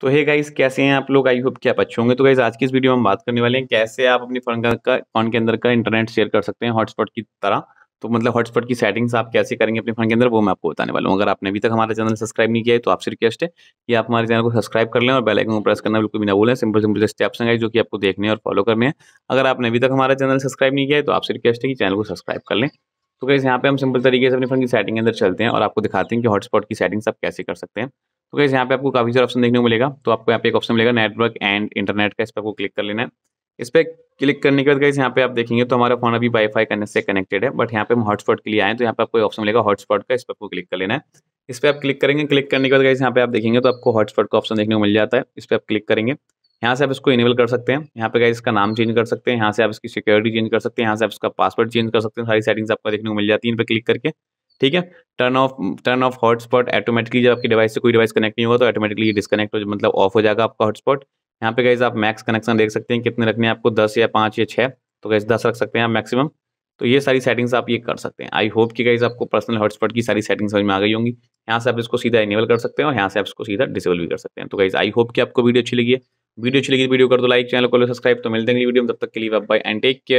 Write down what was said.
तो hey guys कैसे हैं आप लोग आई होप कि आप अच्छे होंगे तो गाइस आज की इस वीडियो में हम बात करने वाले हैं कैसे आप अपने फोन का फोन के अंदर का इंटरनेट शेयर कर सकते हैं हॉटस्पॉट की तरह तो मतलब हॉटस्पॉट की सेटिंग्स आप कैसे करेंगे अपने फोन के अंदर वो मैं आपको बताने वाला हूँ अगर आपने अभी तक हमारा चैनल सब्सक्राइब नहीं किया है तो आपसे रिक्वेस्ट है कि आप हमारे चैनल को सब्सक्राइब कर लें और बेल आइकन को प्रेस करना बिल्कुल भी ना बोलें सिंपल सिंपल स्टेप्स हैं जो कि आपको देखने और फॉलो करने हैं अगर आपने अभी तक हमारा चैनल सब्सक्राइब नहीं किया है तो आपसे रिक्वेस्ट है कि चैनल को सब्सक्राइब कर लें तो गाइस यहाँ पे हम सिंपल तरीके से अपने फोन की सेटिंग के अंदर चलते हैं और आपको दिखाते हैं कि हॉटस्पॉट की सेटिंग्स आप कैसे कर सकते हैं तो कैसे यहाँ पे आपको काफ़ी सारे ऑप्शन देखने को मिलेगा तो आपको यहाँ पे एक ऑप्शन मिलेगा नेटवर्क एंड इंटरनेट का इस पर आपको क्लिक कर लेना है इस पर क्लिक करने के बाद कैसे यहाँ पे आप देखेंगे तो हमारा फोन अभी वाईफाई कनेक्ट से कनेक्टेड है बट यहाँ पे हम हॉटस्पॉट के लिए आए तो यहाँ पे आपको ऑप्शन मिलेगा हॉटस्पॉट का इस पर आपको क्लिक कर लेना है इस पर आप क्लिक करेंगे क्लिक करने के बाद कैसे यहाँ पे आप देखेंगे तो आपको हॉटस्पॉट का ऑप्शन देखने को मिल जाता है इस पर आप क्लिक करेंगे यहाँ से आप इसको इनेबल कर सकते हैं यहाँ पे गाइस इसका नाम चेंज कर सकते हैं यहाँ से आप इसकी सिक्योरिटी चेंज कर सकते हैं यहाँ से आप इसका पासवर्ड चेंज कर सकते हैं सारी सेटिंग्स आपको देखने को मिल जाती है इन पर क्लिक करके ठीक है turn off turn off hotspot automatically जब आपकी डिवाइस से कोई डिवाइस कनेक्ट नहीं होगा तो ऑटोमेटिकली डिस्कनेक्ट हो मतलब ऑफ हो जाएगा आपका हॉटस्पॉट यहाँ पे गैस आप मैक्स कनेक्शन देख सकते हैं कितने रखने हैं आपको दस या पाँच या छः तो गैस दस रख सकते हैं आप मैक्सिमम तो ये सारी सेटिंग्स आप ये कर सकते हैं आई होप कि गैस आपको पर्सनल हॉटस्पॉट की सारी सेटिंग्स समझ में आ गई होंगी यहाँ से आप इसको सीधा इनेबल कर सकते हैं और यहाँ से आप इसको सीधा डिसेबल भी कर सकते हैं तो गैस आई होप कि आपको वीडियो अच्छी लगी है वीडियो अच्छी लगी वीडियो तो कर दो लाइक चैनल को सब्सक्राइब तो मिलते हैं वीडियो में तब तक के लिए बाय एंड टेक केयर